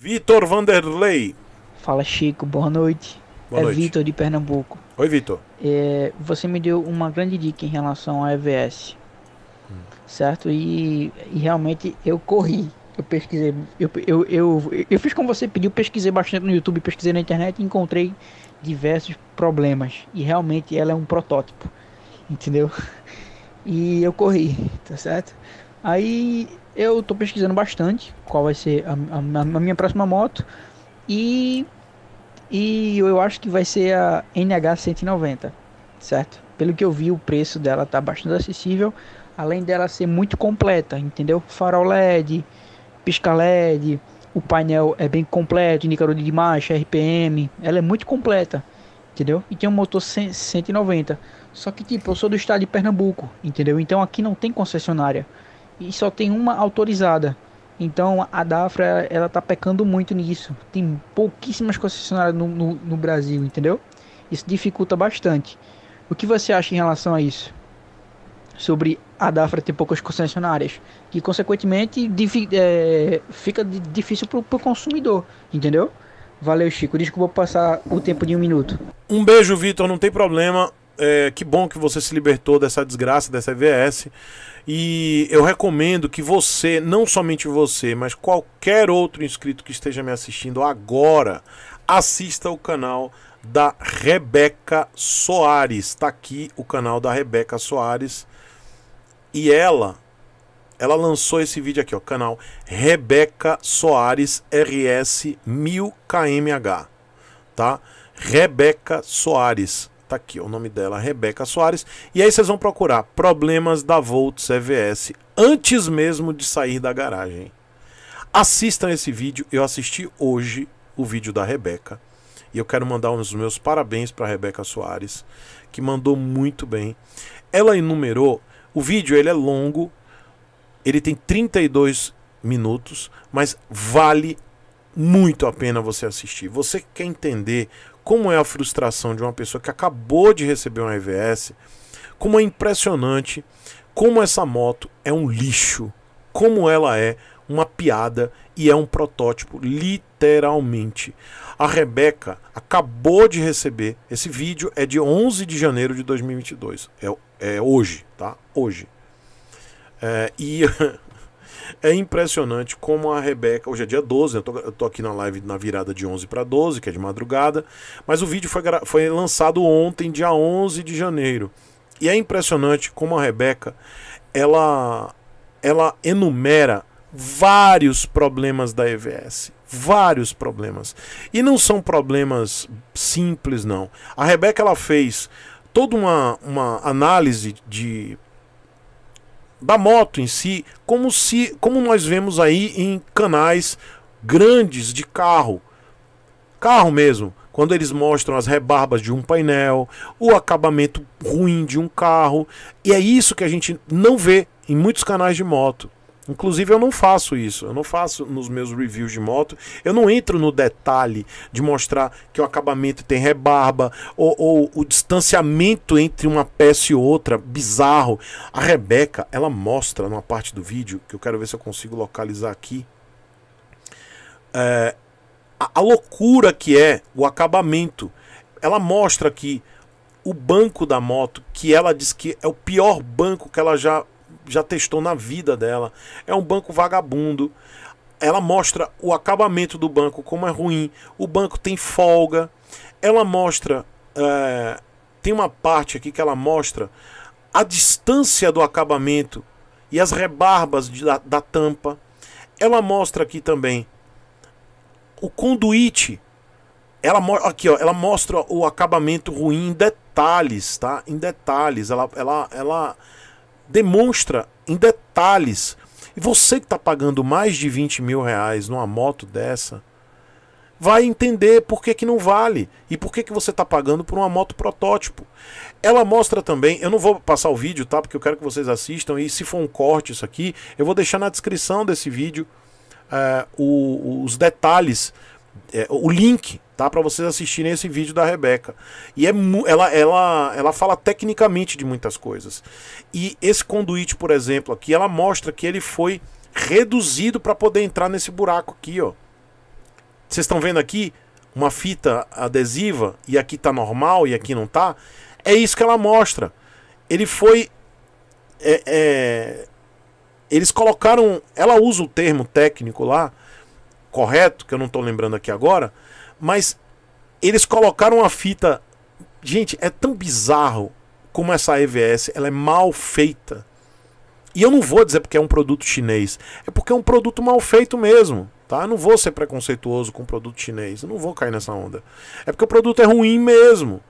Vitor Vanderlei. Fala, Chico. Boa noite. Boa é noite. Vitor de Pernambuco. Oi, Vitor. É, você me deu uma grande dica em relação ao EVS. Hum. Certo? E, e, realmente eu corri. Eu pesquisei. Eu, eu, eu, eu fiz como você pediu, pesquisei bastante no YouTube, pesquisei na internet e encontrei diversos problemas. E realmente ela é um protótipo. Entendeu? E eu corri, tá certo? Aí eu tô pesquisando bastante qual vai ser a, a, a minha próxima moto e, e eu acho que vai ser a NH190, certo? Pelo que eu vi, o preço dela tá bastante acessível, além dela ser muito completa, entendeu? Farol LED, pisca LED, o painel é bem completo, indicador de marcha, RPM, ela é muito completa, entendeu? E tem um motor 190. Só que tipo, eu sou do estado de Pernambuco, entendeu? Então aqui não tem concessionária e só tem uma autorizada. Então a Dafra ela tá pecando muito nisso. Tem pouquíssimas concessionárias no, no, no, Brasil, entendeu? Isso dificulta bastante. O que você acha em relação a isso? Sobre a Dafra ter poucas concessionárias, que consequentemente é, fica difícil para o consumidor, entendeu? Valeu, Chico. Desculpa passar o tempo de um minuto. Um beijo, Vitor. Não tem problema é, que bom que você se libertou dessa desgraça, dessa EVS. E eu recomendo que você, não somente você, mas qualquer outro inscrito que esteja me assistindo agora, assista o canal da Rebeca Soares. Está aqui o canal da Rebeca Soares. E ela ela lançou esse vídeo aqui, ó, canal Rebeca Soares RS 1000KMH, tá? Rebeca Soares Tá aqui o nome dela, Rebeca Soares. E aí vocês vão procurar problemas da Volts EVS antes mesmo de sair da garagem. Assistam esse vídeo, eu assisti hoje o vídeo da Rebeca. E eu quero mandar os meus parabéns para Rebeca Soares, que mandou muito bem. Ela enumerou, o vídeo ele é longo, ele tem 32 minutos, mas vale muito a pena você assistir. Você quer entender como é a frustração de uma pessoa que acabou de receber um IVS, como é impressionante, como essa moto é um lixo, como ela é uma piada e é um protótipo, literalmente. A Rebeca acabou de receber, esse vídeo é de 11 de janeiro de 2022, é, é hoje, tá? Hoje. É, e É impressionante como a Rebeca. Hoje é dia 12, eu tô, eu tô aqui na live na virada de 11 para 12, que é de madrugada. Mas o vídeo foi, foi lançado ontem, dia 11 de janeiro. E é impressionante como a Rebeca ela, ela enumera vários problemas da EVS. Vários problemas. E não são problemas simples, não. A Rebeca ela fez toda uma, uma análise de da moto em si, como se como nós vemos aí em canais grandes de carro. Carro mesmo, quando eles mostram as rebarbas de um painel, o acabamento ruim de um carro, e é isso que a gente não vê em muitos canais de moto. Inclusive eu não faço isso, eu não faço nos meus reviews de moto, eu não entro no detalhe de mostrar que o acabamento tem rebarba ou, ou o distanciamento entre uma peça e outra, bizarro. A Rebeca, ela mostra numa parte do vídeo, que eu quero ver se eu consigo localizar aqui, é, a, a loucura que é o acabamento. Ela mostra que o banco da moto, que ela diz que é o pior banco que ela já já testou na vida dela. É um banco vagabundo. Ela mostra o acabamento do banco, como é ruim. O banco tem folga. Ela mostra. É, tem uma parte aqui que ela mostra a distância do acabamento e as rebarbas de, da, da tampa. Ela mostra aqui também o conduíte. Ela aqui, ó, ela mostra o acabamento ruim em detalhes, tá? Em detalhes. Ela, ela, ela demonstra em detalhes. E você que está pagando mais de 20 mil reais numa moto dessa, vai entender por que, que não vale e por que, que você está pagando por uma moto protótipo. Ela mostra também, eu não vou passar o vídeo, tá? Porque eu quero que vocês assistam e se for um corte isso aqui, eu vou deixar na descrição desse vídeo uh, o, os detalhes é, o link tá para vocês assistirem esse vídeo da Rebeca. E é ela ela ela fala tecnicamente de muitas coisas. E esse conduíte, por exemplo, aqui ela mostra que ele foi reduzido para poder entrar nesse buraco aqui, ó. Vocês estão vendo aqui uma fita adesiva e aqui tá normal e aqui não tá? É isso que ela mostra. Ele foi é, é, eles colocaram, ela usa o termo técnico lá, correto, que eu não estou lembrando aqui agora, mas eles colocaram uma fita. Gente, é tão bizarro como essa EVS, ela é mal feita. E eu não vou dizer porque é um produto chinês, é porque é um produto mal feito mesmo, tá? Eu não vou ser preconceituoso com produto chinês, eu não vou cair nessa onda. É porque o produto é ruim mesmo.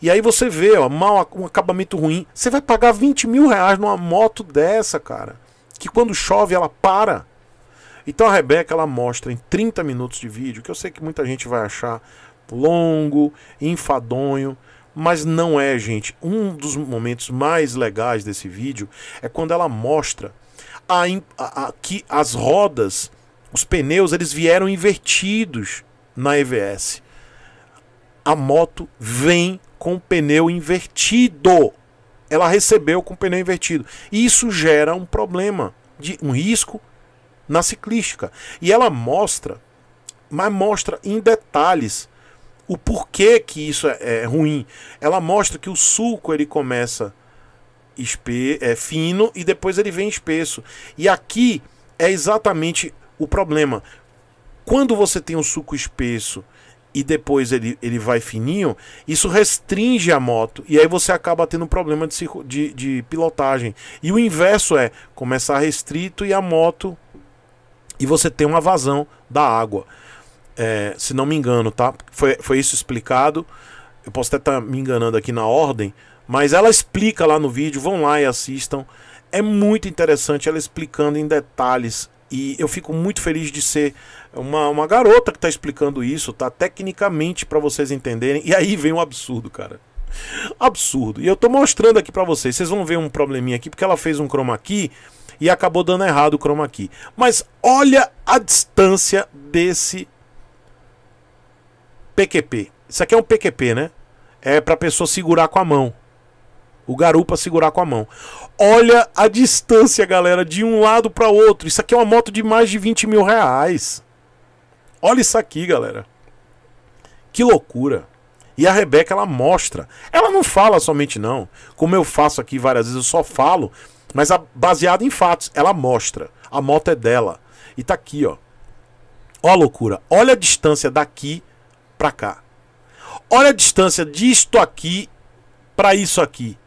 E aí você vê, ó, mal, um acabamento ruim. Você vai pagar 20 mil reais numa moto dessa, cara. Que quando chove ela para. Então a Rebeca ela mostra em 30 minutos de vídeo, que eu sei que muita gente vai achar longo, enfadonho, mas não é, gente. Um dos momentos mais legais desse vídeo é quando ela mostra a, a, a, que as rodas, os pneus, eles vieram invertidos na EVS. A moto vem com o pneu invertido. Ela recebeu com o pneu invertido. E Isso gera um problema, de um risco na ciclística. E ela mostra, mas mostra em detalhes o porquê que isso é, é ruim. Ela mostra que o sulco ele começa espe é, fino e depois ele vem espesso. E aqui é exatamente o problema. Quando você tem um suco espesso e depois ele, ele vai fininho, isso restringe a moto. E aí você acaba tendo um problema de, de, de pilotagem. E o inverso é começar restrito e a moto e você tem uma vazão da água. É, se não me engano, tá? Foi, foi isso explicado. Eu posso até estar tá me enganando aqui na ordem, mas ela explica lá no vídeo. Vão lá e assistam. É muito interessante ela explicando em detalhes. E eu fico muito feliz de ser uma, uma garota que está explicando isso, tá? Tecnicamente, para vocês entenderem. E aí vem um absurdo, cara. Absurdo. E eu tô mostrando aqui para vocês. Vocês vão ver um probleminha aqui, porque ela fez um chroma key e acabou dando errado o chroma key. Mas olha a distância desse PQP. Isso aqui é um PQP, né? É para pessoa segurar com a mão. O garupa segurar com a mão. Olha a distância, galera, de um lado para outro. Isso aqui é uma moto de mais de 20 mil reais. Olha isso aqui, galera. Que loucura. E a Rebeca, ela mostra. Ela não fala somente, não. Como eu faço aqui várias vezes, eu só falo mas a, baseada em fatos, ela mostra. A moto é dela. E tá aqui, ó. Ó a loucura. Olha a distância daqui para cá. Olha a distância disto aqui para isso aqui.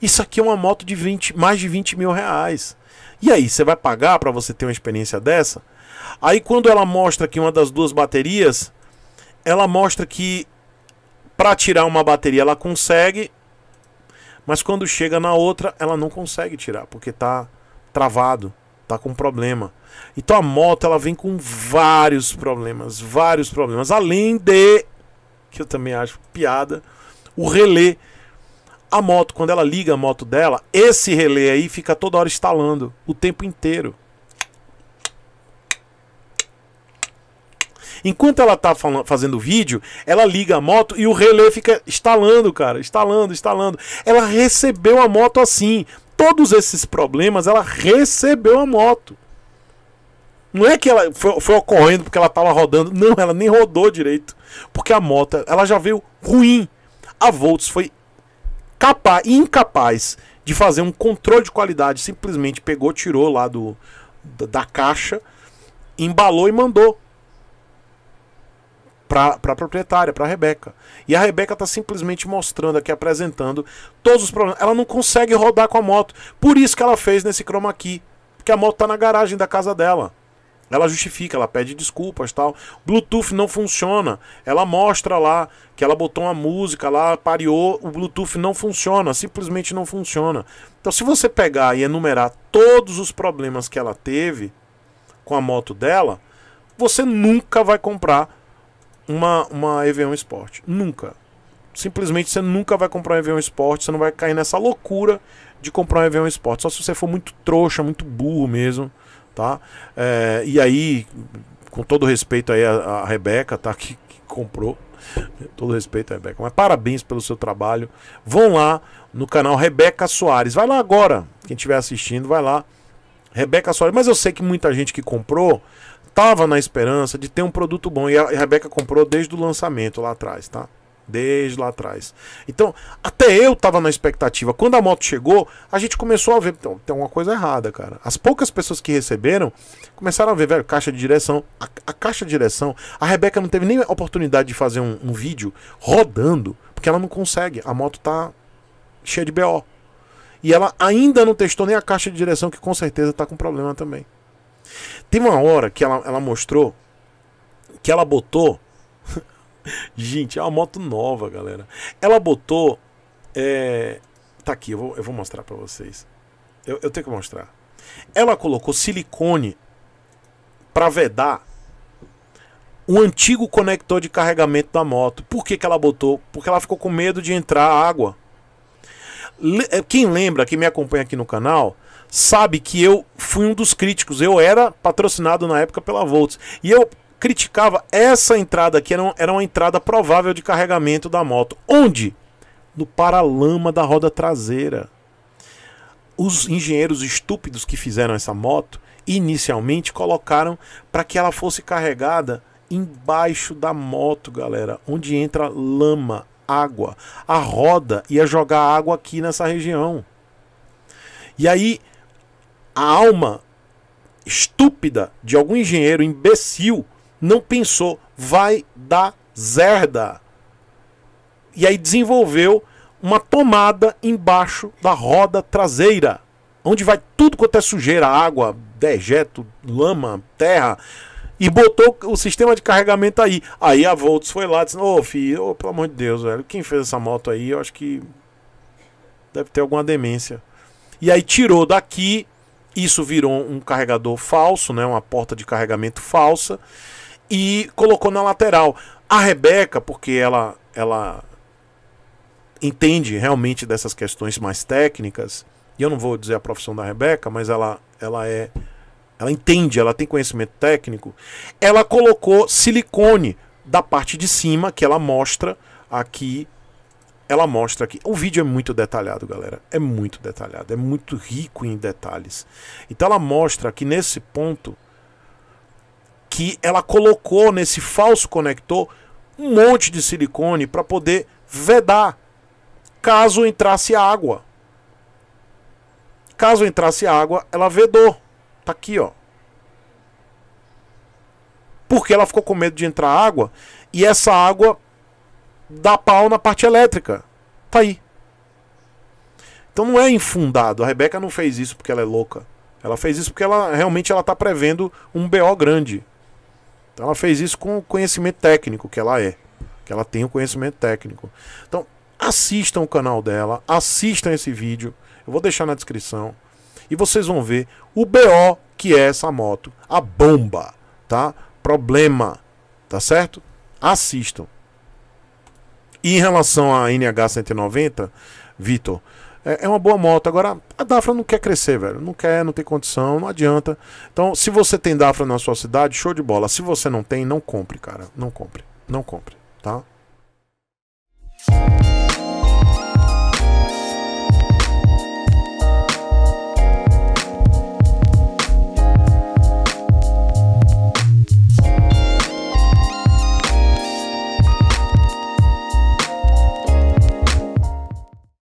Isso aqui é uma moto de 20, mais de 20 mil reais. E aí, você vai pagar para você ter uma experiência dessa? Aí quando ela mostra que uma das duas baterias, ela mostra que para tirar uma bateria ela consegue, mas quando chega na outra, ela não consegue tirar, porque tá travado, tá com problema. Então a moto ela vem com vários problemas, vários problemas. Além de que eu também acho piada, o relé a moto, quando ela liga a moto dela, esse relé aí fica toda hora instalando o tempo inteiro. Enquanto ela tá falando, fazendo vídeo, ela liga a moto e o relé fica instalando, cara, instalando, instalando. Ela recebeu a moto assim. Todos esses problemas ela recebeu a moto. Não é que ela foi, foi ocorrendo porque ela tava rodando. Não, ela nem rodou direito. Porque a moto, ela já veio ruim. A Volts foi capaz, incapaz de fazer um controle de qualidade. Simplesmente pegou, tirou lá do, da, da caixa, embalou e mandou para a proprietária, para a Rebeca. E a Rebeca está simplesmente mostrando aqui, apresentando todos os problemas. Ela não consegue rodar com a moto. Por isso que ela fez nesse chroma aqui. Porque a moto está na garagem da casa dela. Ela justifica, ela pede desculpas tal. Bluetooth não funciona. Ela mostra lá que ela botou uma música lá, pareou, o Bluetooth não funciona, simplesmente não funciona. Então, se você pegar e enumerar todos os problemas que ela teve com a moto dela, você nunca vai comprar uma, uma EV1 Sport. Nunca. Simplesmente você nunca vai comprar um EV1 Sport, você não vai cair nessa loucura de comprar um EV1 Sport. Só se você for muito trouxa, muito burro mesmo, tá? É, e aí, com todo respeito aí a, a Rebeca, tá? Que, que comprou. Todo respeito, Rebeca. Mas parabéns pelo seu trabalho. Vão lá no canal Rebeca Soares. Vai lá agora. Quem estiver assistindo, vai lá. Rebeca Soares. Mas eu sei que muita gente que comprou tava na esperança de ter um produto bom. E a Rebeca comprou desde o lançamento lá atrás, tá? Desde lá atrás. Então, até eu tava na expectativa. Quando a moto chegou, a gente começou a ver. Então, tem uma coisa errada, cara. As poucas pessoas que receberam começaram a ver, velho, caixa de direção. A, a caixa de direção. A Rebeca não teve nem oportunidade de fazer um, um vídeo rodando, porque ela não consegue. A moto tá cheia de BO. E ela ainda não testou nem a caixa de direção, que com certeza tá com problema também. Tem uma hora que ela, ela mostrou que ela botou. Gente, é uma moto nova, galera. Ela botou. É... Tá aqui, eu vou, eu vou mostrar para vocês. Eu, eu tenho que mostrar. Ela colocou silicone para vedar o antigo conector de carregamento da moto. Por que, que ela botou? Porque ela ficou com medo de entrar água. É, quem lembra, quem me acompanha aqui no canal, sabe que eu fui um dos críticos. Eu era patrocinado na época pela Volts. E eu criticava essa entrada aqui, era, era uma entrada provável de carregamento da moto. Onde? No paralama da roda traseira. Os engenheiros estúpidos que fizeram essa moto inicialmente colocaram para que ela fosse carregada embaixo da moto, galera, onde entra lama, água. A roda ia jogar água aqui nessa região. E aí a alma estúpida de algum engenheiro imbecil não pensou, vai dar zerda. E aí desenvolveu uma tomada embaixo da roda traseira, onde vai tudo quanto é sujeira, água, dejeto, lama, terra, e botou o sistema de carregamento aí. Aí a Volts foi lá e disse: Ô oh, filho, oh, pelo amor de Deus, velho, quem fez essa moto aí, eu acho que deve ter alguma demência. E aí tirou daqui, isso virou um carregador falso, né, uma porta de carregamento falsa, e colocou na lateral. A Rebeca, porque ela, ela entende realmente dessas questões mais técnicas, e eu não vou dizer a profissão da Rebeca, mas ela, ela é. Ela entende, ela tem conhecimento técnico. Ela colocou silicone da parte de cima, que ela mostra aqui ela mostra que o vídeo é muito detalhado, galera. É muito detalhado, é muito rico em detalhes. Então ela mostra que nesse ponto que ela colocou nesse falso conector um monte de silicone para poder vedar caso entrasse água. Caso entrasse água, ela vedou. Tá aqui, ó. Porque ela ficou com medo de entrar água e essa água dá pau na parte elétrica. Tá aí. Então não é infundado. A Rebeca não fez isso porque ela é louca. Ela fez isso porque ela realmente ela tá prevendo um BO grande. Então ela fez isso com o conhecimento técnico que ela é. Que ela tem o conhecimento técnico. Então, assistam o canal dela, assistam esse vídeo. Eu vou deixar na descrição. E vocês vão ver o BO que é essa moto. A bomba, tá? Problema, tá certo? Assistam. E em relação à NH 190, Vitor, é, é, uma boa moto. Agora, a Dafra não quer crescer, velho. Não quer, não tem condição, não adianta. Então, se você tem Dafra na sua cidade, show de bola. Se você não tem, não compre, cara. Não compre. Não compre, tá?